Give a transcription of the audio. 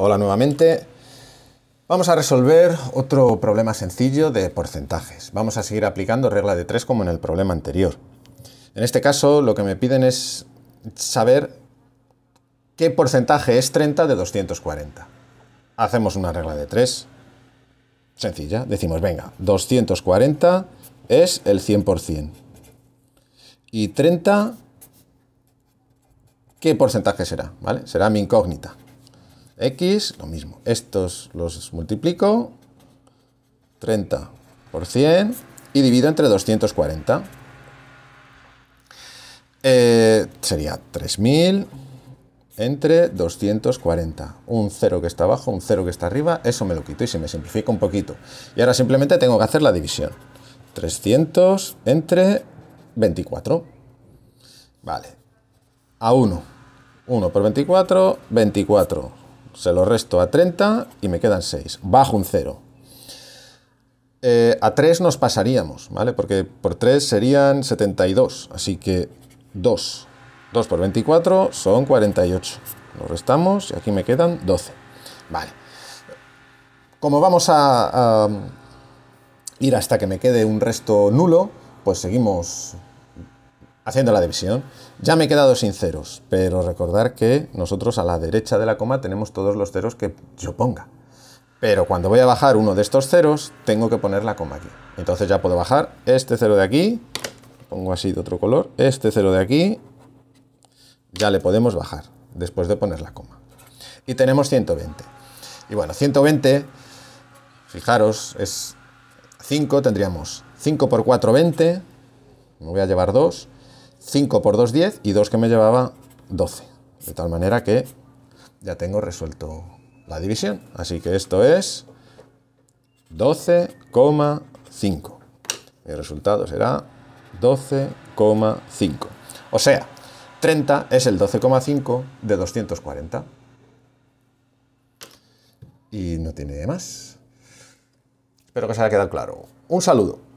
Hola nuevamente. Vamos a resolver otro problema sencillo de porcentajes. Vamos a seguir aplicando regla de 3 como en el problema anterior. En este caso lo que me piden es saber qué porcentaje es 30 de 240. Hacemos una regla de 3 sencilla. Decimos, venga, 240 es el 100%. Y 30, ¿qué porcentaje será? ¿Vale? Será mi incógnita. X, lo mismo. Estos los multiplico, 30 por 100, y divido entre 240. Eh, sería 3000 entre 240. Un 0 que está abajo, un 0 que está arriba, eso me lo quito y se me simplifica un poquito. Y ahora simplemente tengo que hacer la división. 300 entre 24. Vale. A 1. 1 por 24, 24 se lo resto a 30 y me quedan 6. Bajo un 0. Eh, a 3 nos pasaríamos, ¿vale? Porque por 3 serían 72, así que 2. 2 por 24 son 48. Lo restamos y aquí me quedan 12. Vale. Como vamos a, a ir hasta que me quede un resto nulo, pues seguimos haciendo la división. Ya me he quedado sin ceros, pero recordar que nosotros a la derecha de la coma tenemos todos los ceros que yo ponga. Pero cuando voy a bajar uno de estos ceros, tengo que poner la coma aquí. Entonces ya puedo bajar este cero de aquí, pongo así de otro color, este cero de aquí, ya le podemos bajar después de poner la coma. Y tenemos 120. Y bueno, 120, fijaros, es 5, tendríamos 5 por 4, 20, me voy a llevar 2, 5 por 2, 10 y 2 que me llevaba 12. De tal manera que ya tengo resuelto la división. Así que esto es 12,5. el resultado será 12,5. O sea, 30 es el 12,5 de 240. Y no tiene más. Espero que se haya quedado claro. Un saludo.